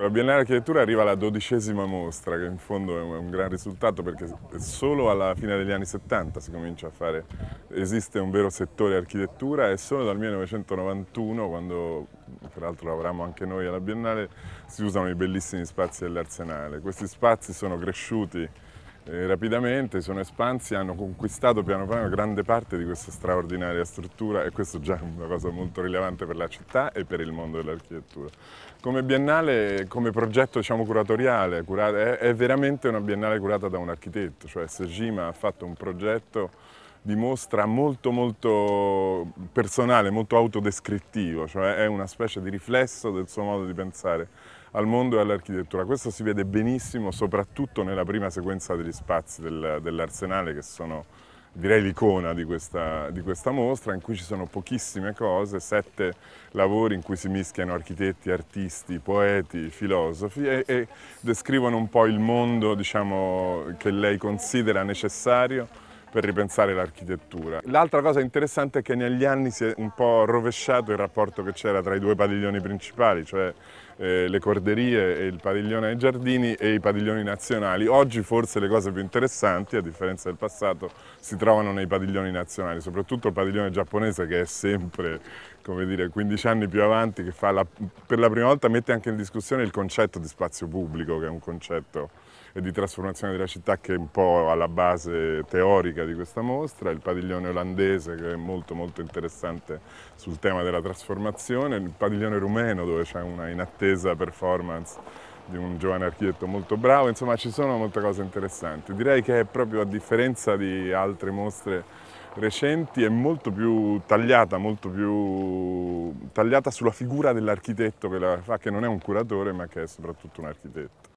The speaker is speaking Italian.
La Biennale Architettura arriva alla dodicesima mostra, che in fondo è un gran risultato perché solo alla fine degli anni 70 si comincia a fare, esiste un vero settore architettura e solo dal 1991, quando peraltro lavoravamo anche noi alla Biennale, si usano i bellissimi spazi dell'Arsenale. Questi spazi sono cresciuti eh, rapidamente, sono espansi, hanno conquistato piano piano grande parte di questa straordinaria struttura e questo già è una cosa molto rilevante per la città e per il mondo dell'architettura. Come biennale, come progetto diciamo, curatoriale, curata, è, è veramente una biennale curata da un architetto, cioè Sejima ha fatto un progetto di mostra molto molto personale, molto autodescrittivo, cioè è una specie di riflesso del suo modo di pensare al mondo e all'architettura. Questo si vede benissimo soprattutto nella prima sequenza degli spazi del, dell'arsenale che sono direi l'icona di questa, di questa, mostra in cui ci sono pochissime cose, sette lavori in cui si mischiano architetti, artisti, poeti, filosofi e, e descrivono un po' il mondo diciamo, che lei considera necessario per ripensare l'architettura. L'altra cosa interessante è che negli anni si è un po' rovesciato il rapporto che c'era tra i due padiglioni principali, cioè eh, le corderie e il padiglione ai giardini e i padiglioni nazionali. Oggi forse le cose più interessanti, a differenza del passato, si trovano nei padiglioni nazionali, soprattutto il padiglione giapponese che è sempre come dire, 15 anni più avanti, che la, per la prima volta mette anche in discussione il concetto di spazio pubblico, che è un concetto eh, di trasformazione della città che è un po' alla base teorica tematica di questa mostra, il padiglione olandese che è molto molto interessante sul tema della trasformazione, il padiglione rumeno dove c'è una inattesa performance di un giovane architetto molto bravo, insomma ci sono molte cose interessanti. Direi che è proprio a differenza di altre mostre recenti è molto più tagliata, molto più tagliata sulla figura dell'architetto che la fa, che non è un curatore ma che è soprattutto un architetto.